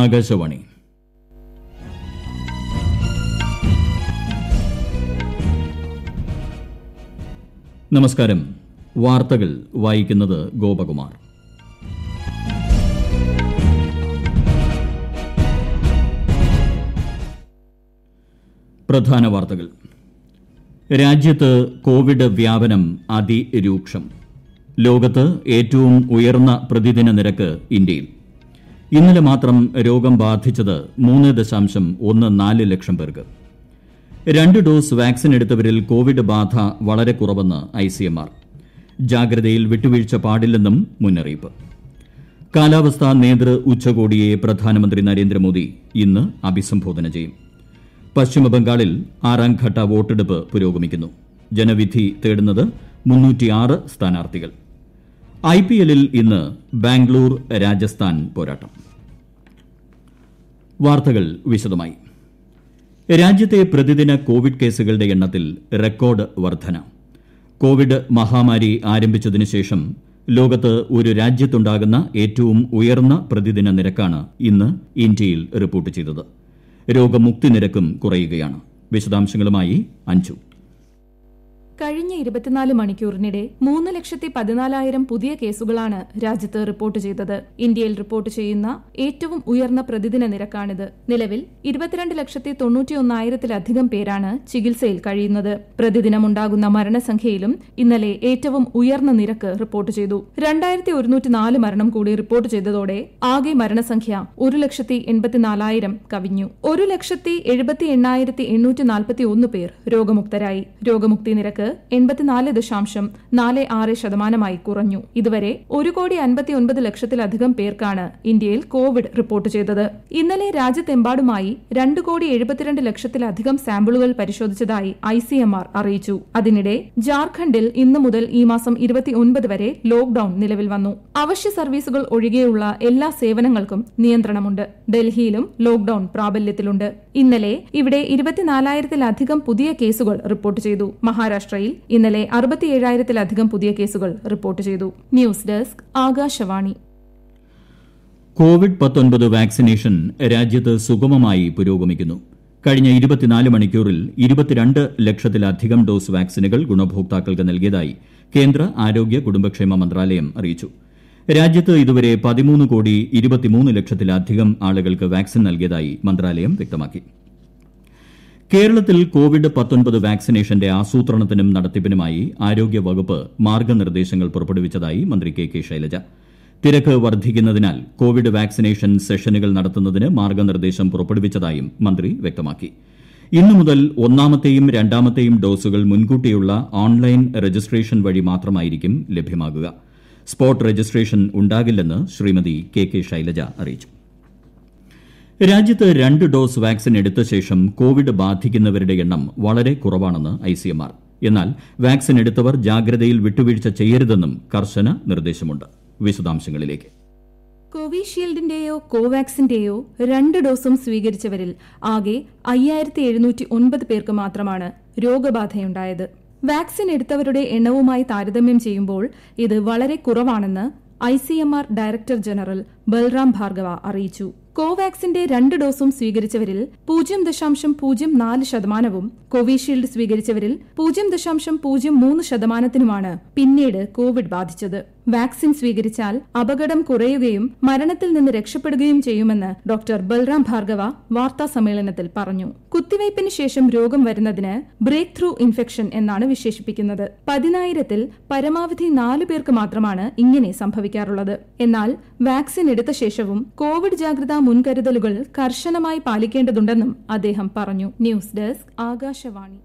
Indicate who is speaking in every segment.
Speaker 1: ആകാശവാണി നമസ്കാരം വാർത്തകൾ വായിക്കുന്നത് ഗോപകുമാർ പ്രധാന വാർത്തകൾ രാജ്യത്ത് കോവിഡ് വ്യാപനം അതിരൂക്ഷം ലോകത്ത് ഏറ്റവും ഉയർന്ന പ്രതിദിന നിരക്ക് ഇന്ത്യയിൽ ഇന്നലെ മാത്രം രോഗം ബാധിച്ചത് മൂന്ന് ദശാംശം ഒന്ന് നാല് ലക്ഷം പേർക്ക് രണ്ട് ഡോസ് വാക്സിൻ എടുത്തവരിൽ കോവിഡ് ബാധ വളരെ കുറവെന്ന് ഐസിഎംആർ ജാഗ്രതയിൽ വിട്ടുവീഴ്ച പാടില്ലെന്നും മുന്നറിയിപ്പ് കാലാവസ്ഥാ നേതൃ ഉച്ചകോടിയെ പ്രധാനമന്ത്രി നരേന്ദ്രമോദി ഇന്ന് അഭിസംബോധന ചെയ്യും പശ്ചിമബംഗാളിൽ ആറാംഘട്ട ഘട്ട വോട്ടെടുപ്പ് പുരോഗമിക്കുന്നു ജനവിധി തേടുന്നത് മുന്നൂറ്റിയാറ് സ്ഥാനാർത്ഥികൾ ഐ പി എല്ലിൽ ഇന്ന് ബാംഗ്ലൂർ രാജസ്ഥാൻ പോരാട്ടം വാർത്തകൾ വിശദമായി രാജ്യത്തെ പ്രതിദിന കോവിഡ് കേസുകളുടെ എണ്ണത്തിൽ റെക്കോർഡ് വർധന കോവിഡ് മഹാമാരി ആരംഭിച്ചതിനു ശേഷം ലോകത്ത് ഒരു രാജ്യത്തുണ്ടാകുന്ന ഏറ്റവും ഉയർന്ന പ്രതിദിന നിരക്കാണ് ഇന്ന് ഇന്ത്യയിൽ റിപ്പോർട്ട് ചെയ്തത് രോഗമുക്തി നിരക്കും കുറയുകയാണ് വിശദാംശങ്ങളുമായി അഞ്ജു
Speaker 2: കഴിഞ്ഞ ഇരുപത്തിനാല് മണിക്കൂറിനിടെ മൂന്ന് ലക്ഷത്തി പതിനാലായിരം പുതിയ കേസുകളാണ് രാജ്യത്ത് റിപ്പോർട്ട് ചെയ്തത് ഇന്ത്യയിൽ റിപ്പോർട്ട് ചെയ്യുന്ന ഏറ്റവും ഉയർന്ന പ്രതിദിന നിരക്കാണിത് നിലവിൽ ഇരുപത്തിരണ്ട് ലക്ഷത്തി തൊണ്ണൂറ്റിയൊന്നായിരത്തിലധികം പേരാണ് ചികിത്സയിൽ കഴിയുന്നത് പ്രതിദിനമുണ്ടാകുന്ന മരണസംഖ്യയിലും ഇന്നലെ ഏറ്റവും ഉയർന്ന നിരക്ക് റിപ്പോർട്ട് ചെയ്തു രണ്ടായിരത്തി ഒരുന്നൂറ്റി നാല് മരണം കൂടി റിപ്പോർട്ട് ചെയ്തതോടെ ആകെ മരണസംഖ്യ ഒരു ലക്ഷത്തി എൺപത്തിനാലായിരം കവിഞ്ഞു ഒരു ലക്ഷത്തി എഴുപത്തി എണ്ണായിരത്തി എണ്ണൂറ്റി നാൽപ്പത്തി ഒന്ന് പേർ രോഗമുക്തരായി രോഗമുക്തി നിരക്ക് എൺപത്തിനാല് ദശാംശം നാല് ആറ് ശതമാനമായി കുറഞ്ഞു ഇതുവരെ ഒരു കോടി അൻപത്തിയൊൻപത് ലക്ഷത്തിലധികം പേർക്കാണ് ഇന്ത്യയിൽ കോവിഡ് റിപ്പോർട്ട് ചെയ്തത് ഇന്നലെ രാജ്യത്തെമ്പാടുമായി രണ്ട് കോടി എഴുപത്തിരണ്ട് ലക്ഷത്തിലധികം സാമ്പിളുകൾ പരിശോധിച്ചതായി ഐ സി എം ആർ അറിയിച്ചു അതിനിടെ ജാർഖണ്ഡിൽ ഇന്നു മുതൽ ഈ മാസം ഇരുപത്തിയൊൻപത് വരെ ലോക്ഡൌൺ നിലവിൽ വന്നു അവശ്യ സർവീസുകൾ ഒഴികെയുള്ള എല്ലാ സേവനങ്ങൾക്കും നിയന്ത്രണമുണ്ട് ഡൽഹിയിലും ലോക്ഡൌൺ പ്രാബല്യത്തിലുണ്ട് ഇന്നലെ ഇവിടെ ഇരുപത്തിനാലായിരത്തിലധികം പുതിയ കേസുകൾ റിപ്പോർട്ട് ചെയ്തു മഹാരാഷ്ട്രയിൽ ത്രിപുരയിൽ ഇന്നലെ അറുപത്തിയേഴായിരത്തിലധികം പുതിയ കേസുകൾ റിപ്പോർട്ട് ചെയ്തു ന്യൂസ് ഡെസ്ക് ആകാശവാണി
Speaker 1: കോവിഡ് പത്തൊൻപത് വാക്സിനേഷൻ രാജ്യത്ത് സുഗമമായി പുരോഗമിക്കുന്നു കഴിഞ്ഞ ഇരുപത്തിനാല് മണിക്കൂറിൽ ഇരുപത്തിരണ്ട് ലക്ഷത്തിലധികം ഡോസ് വാക്സിനുകൾ ഗുണഭോക്താക്കൾക്ക് നൽകിയതായി കേന്ദ്ര ആരോഗ്യ കുടുംബക്ഷേമ മന്ത്രാലയം അറിയിച്ചു രാജ്യത്ത് ഇതുവരെ പതിമൂന്ന് കോടി ഇരുപത്തിമൂന്ന് ലക്ഷത്തിലധികം ആളുകൾക്ക് വാക്സിൻ നൽകിയതായി മന്ത്രാലയം വ്യക്തമാക്കി കേരളത്തിൽ കോവിഡ് വാക്സിനേഷന്റെ ആസൂത്രണത്തിനും നടത്തിപ്പിനുമായി ആരോഗ്യവകുപ്പ് മാർഗ്ഗനിർദ്ദേശങ്ങൾ പുറപ്പെടുവിച്ചതായി മന്ത്രി കെ കെ ശൈലജ തിരക്ക് വർദ്ധിക്കുന്നതിനാൽ കോവിഡ് വാക്സിനേഷൻ സെഷനുകൾ നടത്തുന്നതിന് മാർഗ്ഗനിർദ്ദേശം പുറപ്പെടുവിച്ചതായും മന്ത്രി വ്യക്തമാക്കി ഇന്നു മുതൽ ഒന്നാമത്തെയും രണ്ടാമത്തെയും ഡോസുകൾ മുൻകൂട്ടിയുള്ള ഓൺലൈൻ രജിസ്ട്രേഷൻ വഴി മാത്രമായിരിക്കും ലഭ്യമാകുക സ്പോട്ട് രജിസ്ട്രേഷൻ ഉണ്ടാകില്ലെന്ന് ശ്രീമതി കെ കെ ശൈലജ അറിയിച്ചു രാജ്യത്ത് രണ്ട് ഡോസ് വാക്സിൻ എടുത്ത ശേഷം കോവിഡ് ബാധിക്കുന്നവരുടെ എണ്ണം വളരെ കുറവാണെന്ന് ഐസിഎംആർ എന്നാൽ വാക്സിൻ എടുത്തവർ ജാഗ്രതയിൽ വിട്ടുവീഴ്ച ചെയ്യരുതെന്നും കർശന നിർദ്ദേശമുണ്ട് വിശദാംശങ്ങളിലേക്ക്
Speaker 2: കോവിഷീൽഡിന്റെയോ കോവാക്സിന്റെയോ രണ്ട് ഡോസും സ്വീകരിച്ചവരിൽ ആകെ അയ്യായിരത്തി എഴുന്നൂറ്റി ഒൻപത് പേർക്ക് മാത്രമാണ് രോഗബാധയുണ്ടായത് വാക്സിൻ എടുത്തവരുടെ എണ്ണവുമായി താരതമ്യം ചെയ്യുമ്പോൾ ഇത് വളരെ കുറവാണെന്ന് I director general Balram Bhargava അറിയിച്ചു കോവാക്സിന്റെ രണ്ട് ഡോസും സ്വീകരിച്ചവരിൽ പൂജ്യം ദശാംശം പൂജ്യം നാല് ശതമാനവും കോവിഷീൽഡ് സ്വീകരിച്ചവരിൽ പൂജ്യം ദശാംശം പൂജ്യം മൂന്ന് ശതമാനത്തിനുമാണ് പിന്നീട് കോവിഡ് ബാധിച്ചത് വാക്സിൻ സ്വീകരിച്ചാൽ അപകടം കുറയുകയും മരണത്തിൽ നിന്ന് രക്ഷപ്പെടുകയും ചെയ്യുമെന്ന് ഡോക്ടർ ബൽറാം ഭാർഗവ വാർത്താസമ്മേളനത്തിൽ പറഞ്ഞു കുത്തിവയ്പ്പിന് ശേഷം രോഗം വരുന്നതിന് ബ്രേക്ക് ത്രൂ ഇൻഫെക്ഷൻ എന്നാണ് വിശേഷിപ്പിക്കുന്നത് പതിനായിരത്തിൽ പരമാവധി നാലു പേർക്ക് മാത്രമാണ് ഇങ്ങനെ സംഭവിക്കാറുള്ളത് എന്നാൽ വാക്സിൻ എടുത്ത ശേഷവും കോവിഡ് ജാഗ്രതാ മുൻകരുതലുകൾ കർശനമായി പാലിക്കേണ്ടതുണ്ടെന്നും അദ്ദേഹം പറഞ്ഞു ന്യൂസ് ഡെസ്ക് ആകാശവാണി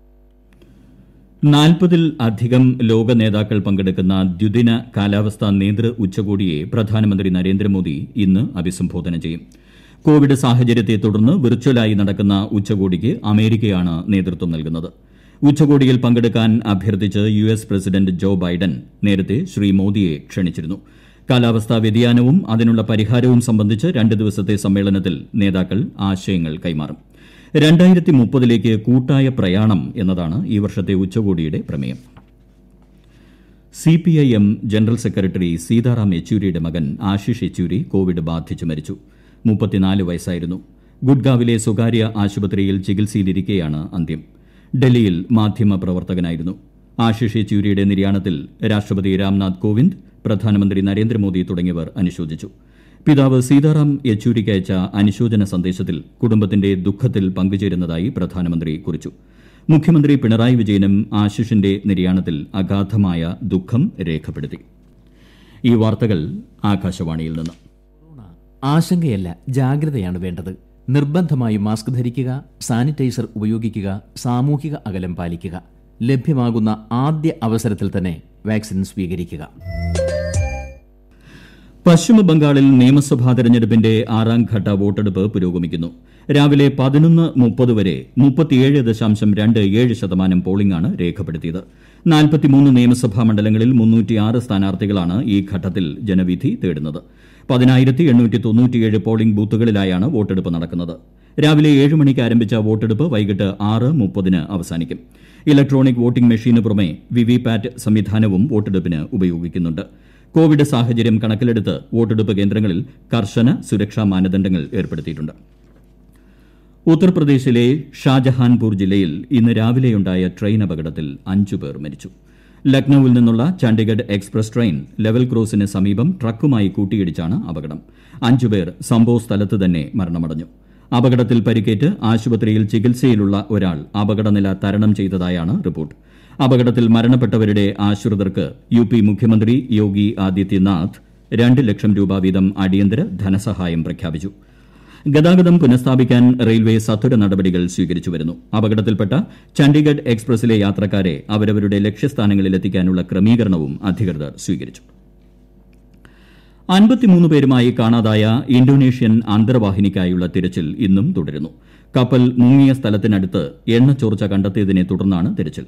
Speaker 1: നാൽപ്പതിൽ അധികം ലോക നേതാക്കൾ പങ്കെടുക്കുന്ന ദ്വിദിന കാലാവസ്ഥാ നേതൃ ഉച്ചകോടിയെ പ്രധാനമന്ത്രി നരേന്ദ്രമോദി ഇന്ന് അഭിസംബോധന ചെയ്യും കോവിഡ് സാഹചര്യത്തെ തുടർന്ന് വിർച്വലായി നടക്കുന്ന ഉച്ചകോടിക്ക് അമേരിക്കയാണ് നേതൃത്വം നൽകുന്നത് ഉച്ചകോടിയിൽ പങ്കെടുക്കാൻ അഭ്യർത്ഥിച്ച് U S president Joe Biden നേരത്തെ ശ്രീ മോദിയെ ക്ഷണിച്ചിരുന്നു കാലാവസ്ഥാ വ്യതിയാനവും അതിനുള്ള പരിഹാരവും സംബന്ധിച്ച് രണ്ട് ദിവസത്തെ സമ്മേളനത്തിൽ നേതാക്കൾ ആശയങ്ങൾ കൈമാറും രണ്ടായിരത്തി മുപ്പതിലേക്ക് കൂട്ടായ പ്രയാണം എന്നതാണ് ഈ വർഷത്തെ ഉച്ചകോടിയുടെ പ്രമേയം സിപിഐഎം ജനറൽ സെക്രട്ടറി സീതാറാം യെച്ചൂരിയുടെ മകൻ ആശിഷ് യെച്ചൂരി കോവിഡ് ബാധിച്ച് മരിച്ചു മുപ്പത്തിനാല് വയസ്സായിരുന്നു ഗുഡ്ഗാവിലെ സ്വകാര്യ ആശുപത്രിയിൽ ചികിത്സയിലിരിക്കെയാണ് അന്ത്യം ഡൽഹിയിൽ മാധ്യമപ്രവർത്തകനായിരുന്നു ആശിഷ് യെച്ചൂരിയുടെ നിര്യാണത്തിൽ രാഷ്ട്രപതി രാംനാഥ് കോവിന്ദ് പ്രധാനമന്ത്രി നരേന്ദ്രമോദി തുടങ്ങിയവർ അനുശോചിച്ചു പിതാവ് സീതാറാം യെച്ചൂരിക്ക് അയച്ച അനുശോചന സന്ദേശത്തിൽ കുടുംബത്തിന്റെ ദുഃഖത്തിൽ പങ്കുചേരുന്നതായി പ്രധാനമന്ത്രി കുറിച്ചു മുഖ്യമന്ത്രി പിണറായി വിജയനും ആശിഷിന്റെ നിര്യാണത്തിൽ അഗാധമായ ദുഃഖം രേഖപ്പെടുത്തി ഈ വാർത്തകൾ ആകാശവാണിയിൽ നിന്ന് ആശങ്കയല്ല ജാഗ്രതയാണ് വേണ്ടത് നിർബന്ധമായും മാസ്ക് ധരിക്കുക സാനിറ്റൈസർ ഉപയോഗിക്കുക സാമൂഹിക അകലം പാലിക്കുക ലഭ്യമാകുന്ന ആദ്യ അവസരത്തിൽ തന്നെ വാക്സിൻ സ്വീകരിക്കുക പശ്ചിമ ബംഗാളിൽ നിയമസഭാ തെരഞ്ഞെടുപ്പിന്റെ ആറാം ഘട്ട വോട്ടെടുപ്പ് പുരോഗമിക്കുന്നു രാവിലെ പതിനൊന്ന് മുപ്പത് വരെ മുപ്പത്തിയേഴ് ദശാംശം രണ്ട് ഏഴ് ശതമാനം പോളിംഗാണ് രേഖപ്പെടുത്തിയത് നാൽപ്പത്തിമൂന്ന് നിയമസഭാ മണ്ഡലങ്ങളിൽ മുന്നൂറ്റിയാറ് സ്ഥാനാർത്ഥികളാണ് ഈ ഘട്ടത്തിൽ ജനവിധി തേടുന്നത് പതിനായിരത്തി എണ്ണൂറ്റി തൊണ്ണൂറ്റിയേഴ് പോളിംഗ് ബൂത്തുകളിലായാണ് വോട്ടെടുപ്പ് നടക്കുന്നത് രാവിലെ ഏഴ് മണിക്ക് ആരംഭിച്ച വോട്ടെടുപ്പ് വൈകിട്ട് ആറ് മുപ്പതിന് അവസാനിക്കും ഇലക്ട്രോണിക് വോട്ടിംഗ് മെഷീന് പുറമെ വിവിപാറ്റ് സംവിധാനവും വോട്ടെടുപ്പിന് ഉപയോഗിക്കുന്നുണ്ട് കോവിഡ് സാഹചര്യം കണക്കിലെടുത്ത് വോട്ടെടുപ്പ് കേന്ദ്രങ്ങളിൽ കർശന സുരക്ഷാ മാനദണ്ഡങ്ങൾ ഏർപ്പെടുത്തിയിട്ടുണ്ട് ഉത്തർപ്രദേശിലെ ഷാജഹാൻപൂർ ജില്ലയിൽ ഇന്ന് രാവിലെയുണ്ടായ ട്രെയിൻ അപകടത്തിൽ അഞ്ചുപേർ പേർ മരിച്ചു ലക്നൌവിൽ നിന്നുള്ള ചണ്ഡീഗഡ് എക്സ്പ്രസ് ട്രെയിൻ ലെവൽ ക്രോസിന് സമീപം ട്രക്കുമായി കൂട്ടിയിടിച്ചാണ് അപകടം അഞ്ചുപേർ സംഭവ സ്ഥലത്ത് തന്നെ മരണമടഞ്ഞു അപകടത്തിൽ പരിക്കേറ്റ് ആശുപത്രിയിൽ ചികിത്സയിലുള്ള ഒരാൾ അപകടനില തരണം ചെയ്തതായാണ് റിപ്പോർട്ട് അപകടത്തിൽ മരണപ്പെട്ടവരുടെ ആശ്രിതർക്ക് യുപി മുഖ്യമന്ത്രി യോഗി ആദിത്യനാഥ് രണ്ട് ലക്ഷം രൂപ വീതം അടിയന്തര ധനസഹായം പ്രഖ്യാപിച്ചു ഗതാഗതം പുനഃസ്ഥാപിക്കാൻ റെയിൽവേ സത്വര നടപടികൾ സ്വീകരിച്ചുവരുന്നു അപകടത്തിൽപ്പെട്ട ചണ്ഡീഗഡ് എക്സ്പ്രസിലെ യാത്രക്കാരെ അവരവരുടെ ലക്ഷ്യസ്ഥാനങ്ങളിൽ എത്തിക്കാനുള്ള ക്രമീകരണവും അധികൃതർ സ്വീകരിച്ചു അൻപത്തിമൂന്ന് പേരുമായി കാണാതായ ഇന്തോനേഷ്യൻ അന്തർവാഹിനിക്കായുള്ള തിരച്ചിൽ ഇന്നും തുടരുന്നു കപ്പൽ മുങ്ങിയ സ്ഥലത്തിനടുത്ത് ചോർച്ച കണ്ടെത്തിയതിനെ തുടർന്നാണ് തിരച്ചിൽ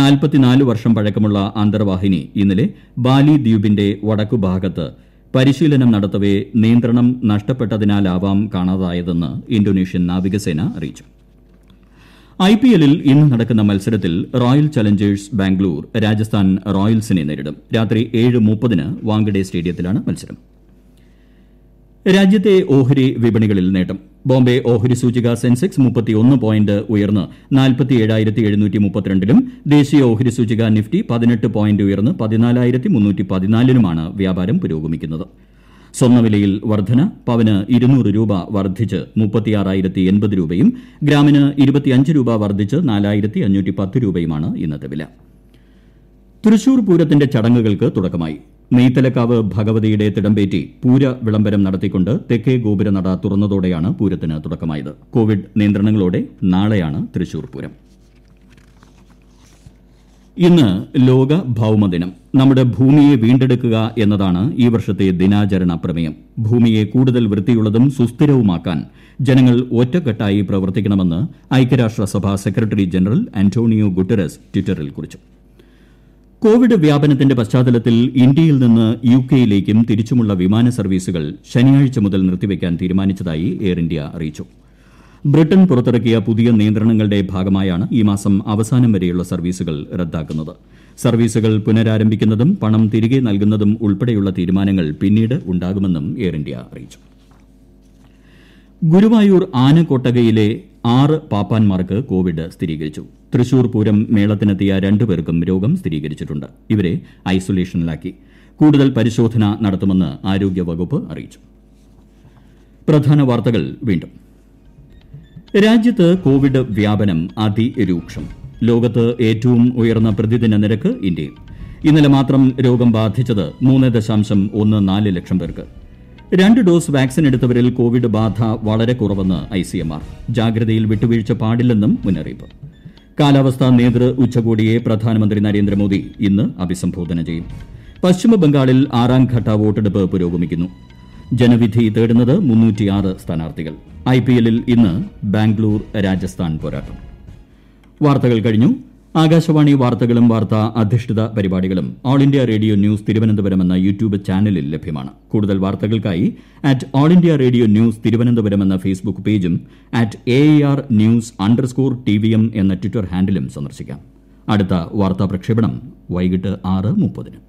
Speaker 1: നാൽപ്പത്തിനാല് വർഷം പഴക്കമുള്ള അന്തർവാഹിനി ഇന്നലെ ബാലി ദ്വീപിന്റെ വടക്കുഭാഗത്ത് പരിശീലനം നടത്തവേ നിയന്ത്രണം നഷ്ടപ്പെട്ടതിനാലാവാം കാണാതായതെന്ന് ഇന്തോനേഷ്യൻ നാവികസേന അറിയിച്ചു ഐ പി എല്ലിൽ ഇന്ന് നടക്കുന്ന മത്സരത്തിൽ റോയൽ ചലഞ്ചേഴ്സ് ബാംഗ്ലൂർ രാജസ്ഥാൻ റോയൽസിനെ നേരിടും രാത്രി ഏഴ് മുപ്പതിന് വാങ്കഡെ സ്റ്റേഡിയത്തിലാണ് മത്സരം രാജ്യത്തെ ഓഹരി വിപണികളിൽ നേട്ടം ബോംബെ ഓഹരി സൂചിക സെൻസെക്സ് മുപ്പത്തിയൊന്ന് പോയിന്റ് ഉയർന്ന് നാൽപ്പത്തിയേഴായിരത്തി എഴുന്നൂറ്റി മുപ്പത്തിരണ്ടിലും ദേശീയ ഓഹരി സൂചിക നിഫ്റ്റി പതിനെട്ട് പോയിന്റ് ഉയർന്ന് പതിനാലായിരത്തി മുന്നൂറ്റി പതിനാലിലുമാണ് വ്യാപാരം പുരോഗമിക്കുന്നത് സ്വർണ്ണവിലയിൽ വർദ്ധന പവന് ഇരുന്നൂറ് രൂപ വർദ്ധിച്ച് മുപ്പത്തിയാറായിരത്തി എൺപത് രൂപയും ഗ്രാമിന് ഇരുപത്തിയഞ്ച് രൂപ വർദ്ധിച്ച് നാലായിരത്തി അഞ്ഞൂറ്റി പത്ത് രൂപയുമാണ് ഇന്നത്തെ വില തൃശൂർ പൂരത്തിന്റെ ചടങ്ങുകൾക്ക് തുടക്കമായി നെയ്ത്തലക്കാവ് ഭഗവതിയുടെ തിടമ്പേറ്റി പൂര വിളംബരം നടത്തിക്കൊണ്ട് തെക്കേ ഗോപുരനട തുറന്നതോടെയാണ് പൂരത്തിന് തുടക്കമായത് കോവിഡ് നിയന്ത്രണങ്ങളോടെ നാളെയാണ് തൃശൂർ പൂരം ഇന്ന് ലോക ഭൌമദിനം നമ്മുടെ ഭൂമിയെ വീണ്ടെടുക്കുക എന്നതാണ് ഈ വർഷത്തെ ദിനാചരണ പ്രമേയം ഭൂമിയെ കൂടുതൽ വൃത്തിയുള്ളതും സുസ്ഥിരവുമാക്കാൻ ജനങ്ങൾ ഒറ്റക്കെട്ടായി പ്രവർത്തിക്കണമെന്ന് ഐക്യരാഷ്ട്രസഭ സെക്രട്ടറി ജനറൽ അന്റോണിയോ ഗുട്ടറസ് ട്വിറ്ററിൽ കുറിച്ചു കോവിഡ് വ്യാപനത്തിന്റെ പശ്ചാത്തലത്തിൽ ഇന്ത്യയിൽ നിന്ന് യു കെയിലേക്കും തിരിച്ചുമുള്ള വിമാന സർവീസുകൾ ശനിയാഴ്ച മുതൽ നിർത്തിവെക്കാൻ തീരുമാനിച്ചതായി എയർ ഇന്ത്യ അറിയിച്ചു ബ്രിട്ടൻ പുറത്തിറക്കിയ പുതിയ നിയന്ത്രണങ്ങളുടെ ഭാഗമായാണ് ഈ മാസം അവസാനം വരെയുള്ള സർവ്വീസുകൾ റദ്ദാക്കുന്നത് സർവ്വീസുകൾ പുനരാരംഭിക്കുന്നതും പണം തിരികെ നൽകുന്നതും ഉൾപ്പെടെയുള്ള തീരുമാനങ്ങൾ പിന്നീട് ഉണ്ടാകുമെന്നും എയർ ഇന്ത്യ അറിയിച്ചു ഗുരുവായൂർ ആനക്കൊട്ടകയിലെ ആറ് പാപ്പാൻമാർക്ക് കോവിഡ് സ്ഥിരീകരിച്ചു തൃശൂർ പൂരം മേളത്തിനെത്തിയ രണ്ടുപേർക്കും രോഗം സ്ഥിരീകരിച്ചിട്ടുണ്ട് ഇവരെ ഐസൊലേഷനിലാക്കി കൂടുതൽ പരിശോധന നടത്തുമെന്ന് ആരോഗ്യവകുപ്പ് അറിയിച്ചു പ്രധാന വാർത്തകൾ വീണ്ടും രാജ്യത്ത് കോവിഡ് വ്യാപനം അതിരൂക്ഷം ലോകത്ത് ഏറ്റവും ഉയർന്ന പ്രതിദിന നിരക്ക് ഇന്ത്യയിൽ ഇന്നലെ മാത്രം രോഗം ബാധിച്ചത് മൂന്ന് ദശാംശം ഒന്ന് നാല് ലക്ഷം പേർക്ക് രണ്ട് ഡോസ് വാക്സിൻ എടുത്തവരിൽ കോവിഡ് ബാധ വളരെ കുറവെന്ന് ഐ സി എം ആർ ജാഗ്രതയിൽ വിട്ടുവീഴ്ച പാടില്ലെന്നും മുന്നറിയിപ്പ് കാലാവസ്ഥാ നേതൃ ഉച്ചകോടിയെ പ്രധാനമന്ത്രി നരേന്ദ്രമോദി ഇന്ന് അഭിസംബോധന ചെയ്യും പശ്ചിമ ബംഗാളിൽ ഘട്ട വോട്ടെടുപ്പ് പുരോഗമിക്കുന്നു ജനവിധി തേടുന്നത് മുന്നൂറ്റിയാറ് സ്ഥാനാർത്ഥികൾ ഐ പി എല്ലിൽ ഇന്ന് ബാംഗ്ലൂർ രാജസ്ഥാൻ പോരാട്ടം വാർത്തകൾ കഴിഞ്ഞു ആകാശവാണി വാർത്തകളും വാർത്താ അധിഷ്ഠിത പരിപാടികളും All India Radio News Thiruvananthapuram എന്ന യൂട്യൂബ് ചാനലിൽ ലഭ്യമാണ് കൂടുതൽ വാർത്തകൾക്കായി at All India Radio News Thiruvananthapuram എന്ന ഫേസ്ബുക്ക് പേജും at A R news underscore T V M എന്ന ട്വിറ്റർ ഹാൻഡിലും സന്ദർശിക്കാം അടുത്ത വാർത്താ പ്രക്ഷേപണം വൈകിട്ട് ആറ് മുപ്പതിനും